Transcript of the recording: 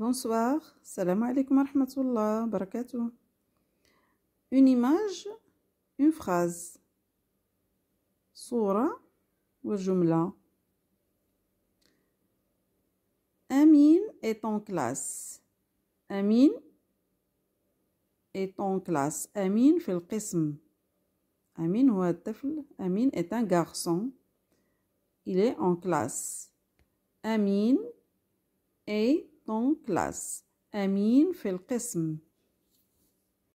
Bonsoir, salam alaikum rahmatullah, barakatou. Une image, une phrase. Sura. ou jumla. Amin est en classe. Amin est en classe. Amin fait le qism. Amin est un garçon. Il est en classe. Amin est ton classe أمين في القسم